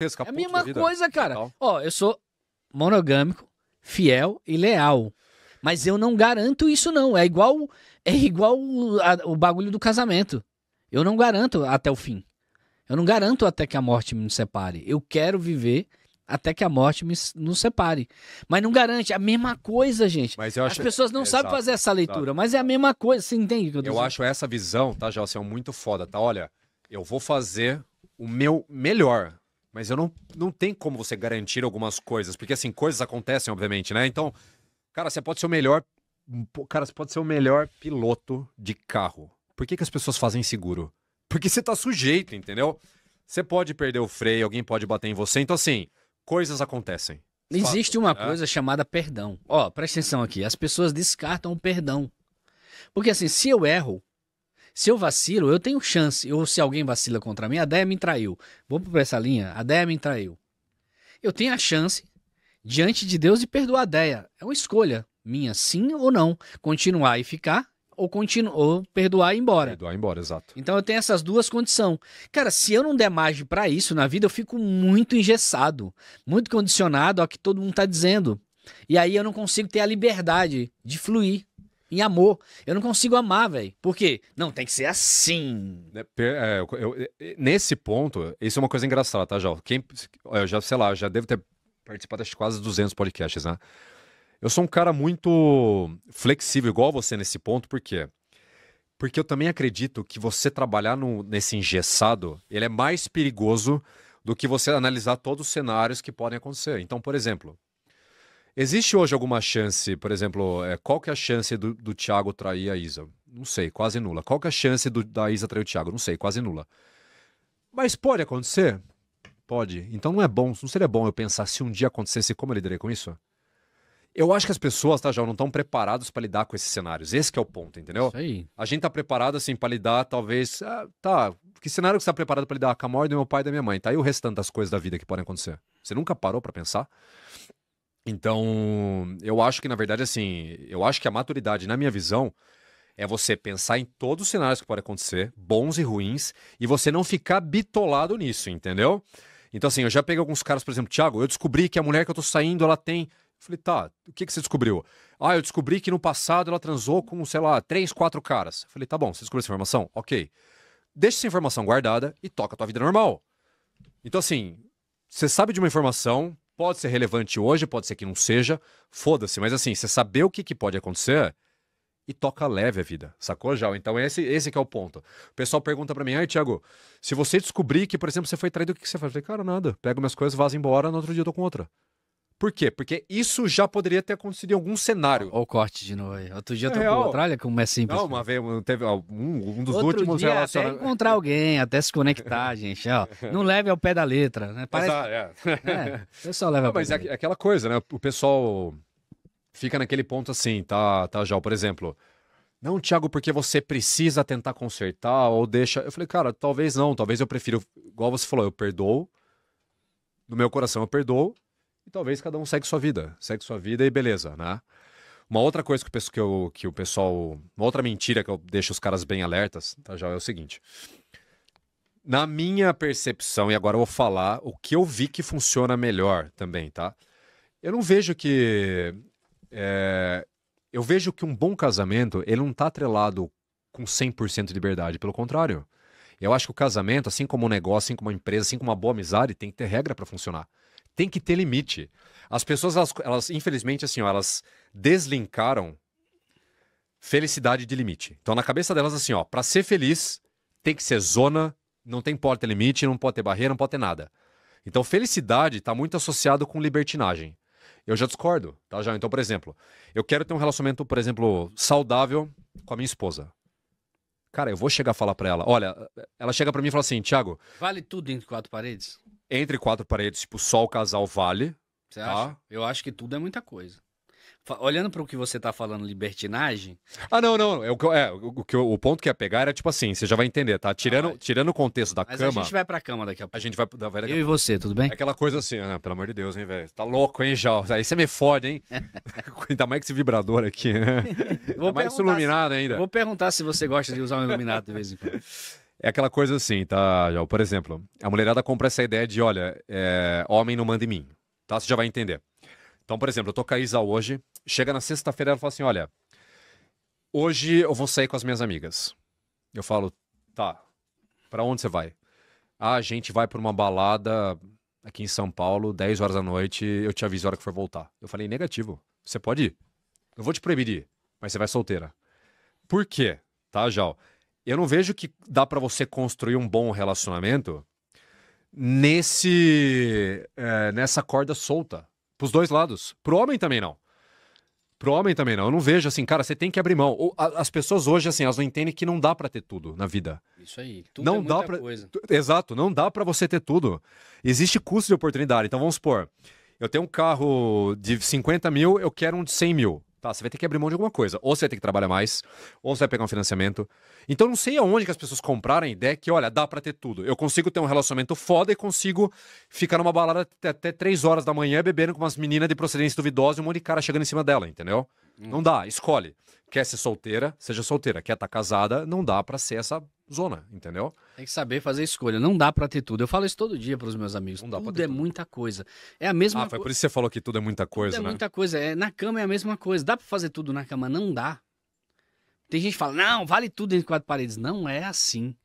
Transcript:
É a mesma coisa, cara. Ó, eu sou monogâmico, fiel e leal. Mas eu não garanto isso, não. É igual é igual o, a, o bagulho do casamento. Eu não garanto até o fim. Eu não garanto até que a morte me separe. Eu quero viver até que a morte me, nos separe. Mas não garante, é a mesma coisa, gente. Mas eu acho... As pessoas não é, sabem exato, fazer essa leitura, exato. mas é a mesma coisa, você entende? eu, eu acho essa visão, tá, Gelson, muito foda, tá? Olha, eu vou fazer o meu melhor. Mas eu não, não tem como você garantir algumas coisas, porque assim, coisas acontecem, obviamente, né? Então, cara, você pode ser o melhor. Cara, você pode ser o melhor piloto de carro. Por que, que as pessoas fazem seguro? Porque você tá sujeito, entendeu? Você pode perder o freio, alguém pode bater em você. Então, assim, coisas acontecem. Existe uma é. coisa chamada perdão. Ó, presta atenção aqui. As pessoas descartam o perdão. Porque assim, se eu erro, se eu vacilo, eu tenho chance. Ou se alguém vacila contra mim, a Deia me traiu. Vou para essa linha? A Deia me traiu. Eu tenho a chance, diante de Deus, de perdoar a Deia. É uma escolha minha, sim ou não. Continuar e ficar, ou, continu ou perdoar e ir embora. Perdoar e ir embora, exato. Então eu tenho essas duas condições. Cara, se eu não der margem para isso na vida, eu fico muito engessado, muito condicionado ao que todo mundo tá dizendo. E aí eu não consigo ter a liberdade de fluir em amor. Eu não consigo amar, velho. Por quê? Não, tem que ser assim. É, é eu, eu, nesse ponto, isso é uma coisa engraçada, tá, Jal? Quem, é, eu já, sei lá, já devo ter participado de quase 200 podcasts, né? Eu sou um cara muito flexível, igual você nesse ponto, por quê? Porque eu também acredito que você trabalhar no, nesse engessado, ele é mais perigoso do que você analisar todos os cenários que podem acontecer. Então, por exemplo, Existe hoje alguma chance, por exemplo, é, qual que é a chance do, do Thiago trair a Isa? Não sei, quase nula. Qual que é a chance do, da Isa trair o Thiago? Não sei, quase nula. Mas pode acontecer? Pode. Então não é bom, não seria bom eu pensar se um dia acontecesse como eu lidaria com isso? Eu acho que as pessoas, tá, não estão preparadas para lidar com esses cenários. Esse é o ponto, entendeu? Isso aí. A gente tá preparado, assim, para lidar, talvez. Ah, tá, que cenário que você tá preparado para lidar? Com a morte do meu pai e da minha mãe. Tá aí o restante das coisas da vida que podem acontecer. Você nunca parou para pensar? Então, eu acho que, na verdade, assim, eu acho que a maturidade, na minha visão, é você pensar em todos os cenários que podem acontecer, bons e ruins, e você não ficar bitolado nisso, entendeu? Então, assim, eu já peguei alguns caras, por exemplo, Thiago, eu descobri que a mulher que eu tô saindo, ela tem. Eu falei, tá, o que, que você descobriu? Ah, eu descobri que no passado ela transou com, sei lá, três, quatro caras. Eu falei, tá bom, você descobriu essa informação? Ok. Deixa essa informação guardada e toca a tua vida normal. Então, assim, você sabe de uma informação, Pode ser relevante hoje, pode ser que não seja, foda-se, mas assim, você saber o que, que pode acontecer e toca leve a vida, sacou, já? Então esse, esse é o ponto. O pessoal pergunta para mim, ai, Thiago, se você descobrir que, por exemplo, você foi traído, o que você faz? Eu falei, cara, nada, pego minhas coisas, vazo embora, no outro dia eu tô com outra. Por quê? Porque isso já poderia ter acontecido em algum cenário. Olha o corte de novo aí. Outro dia eu tô com olha como é simples. Não, né? uma vez teve um, um dos Outro últimos dia, relacionamentos. Até encontrar alguém, até se conectar, gente. Ó, não leve ao pé da letra, né? Parece... Mas, é. é, o pessoal leva não, ao pé Mas é, é, aquela coisa, né? O pessoal fica naquele ponto assim, tá, tá, já. Por exemplo, não, Thiago, porque você precisa tentar consertar ou deixa. Eu falei, cara, talvez não, talvez eu prefiro, igual você falou, eu perdoo. No meu coração eu perdoo, e talvez cada um segue sua vida, segue sua vida e beleza, né? Uma outra coisa que, eu, que, eu, que o pessoal. Uma outra mentira que eu deixo os caras bem alertas, tá, já é o seguinte. Na minha percepção, e agora eu vou falar o que eu vi que funciona melhor também, tá? Eu não vejo que. É, eu vejo que um bom casamento, ele não tá atrelado com 100% de liberdade. Pelo contrário. Eu acho que o casamento, assim como um negócio, assim como uma empresa, assim como uma boa amizade, tem que ter regra para funcionar tem que ter limite. As pessoas, elas, elas infelizmente, assim, ó, elas deslinkaram felicidade de limite. Então, na cabeça delas, assim, ó, para ser feliz, tem que ser zona, não tem pode ter limite, não pode ter barreira, não pode ter nada. Então, felicidade está muito associado com libertinagem. Eu já discordo, tá, já? Então, por exemplo, eu quero ter um relacionamento, por exemplo, saudável com a minha esposa. Cara, eu vou chegar a falar para ela. Olha, ela chega para mim e fala assim, Thiago... Vale tudo entre quatro paredes? entre quatro paredes, tipo, só o casal vale. Você tá? acha? Eu acho que tudo é muita coisa. Olhando para o que você tá falando, libertinagem, Ah, não, não. é o, que é, o, que o ponto que ia pegar era tipo assim, você já vai entender, tá? Tirando, tirando o contexto da mas cama, a gente vai pra cama daqui a pouco. vai. da- vai- Eu e você, tudo bem? É aquela coisa assim, né? pelo amor de Deus, hein, velho? Tá louco, hein, Jal? Aí você é me fode, hein? Ainda mais que esse vibrador aqui. Né? Vou Ainda tá mais iluminado ainda. Vou perguntar se você gosta de usar um iluminado de vez em quando. É aquela coisa assim, tá, Por exemplo, a mulherada compra essa ideia de, olha, é, homem não manda em mim, tá? Você já vai entender. Então, por exemplo, eu tô com a Isa hoje, chega na sexta-feira ela fala assim, olha, hoje eu vou sair com as minhas amigas. Eu falo, tá, para onde você vai? Ah, a gente vai pra uma balada aqui em São Paulo, 10 horas da noite, eu te aviso a hora que for voltar. Eu falei, negativo, você pode ir. Eu vou te proibir, mas você vai solteira. Por quê? Tá, Jal? Eu não vejo que dá para você construir um bom relacionamento nesse é, nessa corda solta para os dois lados. Pro homem também não. Pro homem também não. Eu não vejo assim, cara, você tem que abrir mão. Ou, a, as pessoas hoje, assim, elas não entendem que não dá para ter tudo na vida. Isso aí. Tudo não é dá coisa. Exato. Não dá para você ter tudo. Existe custo de oportunidade. Então vamos supor, eu tenho um carro de 50 mil, eu quero um de 100 mil tá? Você vai ter que abrir mão de alguma coisa. Ou você vai ter que trabalhar mais, ou você vai pegar um financiamento. Então não sei aonde que as pessoas compraram a ideia que, olha, dá para ter tudo. Eu consigo ter um relacionamento foda e consigo ficar numa balada até três horas da manhã bebendo com umas meninas de procedência duvidosa e um monte de cara chegando em cima dela, entendeu? Hum. Não dá, escolhe. Quer ser solteira, seja solteira. Quer estar tá casada, não dá para ser essa zona, entendeu? Tem que saber fazer escolha. Não dá para ter tudo. Eu falo isso todo dia para os meus amigos. Não dá tudo pra ter é tudo. muita coisa. É a mesma Ah, foi co... por isso que você falou que tudo é muita é coisa, tudo né? É muita coisa. É, na cama é a mesma coisa. Dá para fazer tudo na cama? Não dá. Tem gente que fala, não, vale tudo entre quatro paredes. Não é assim.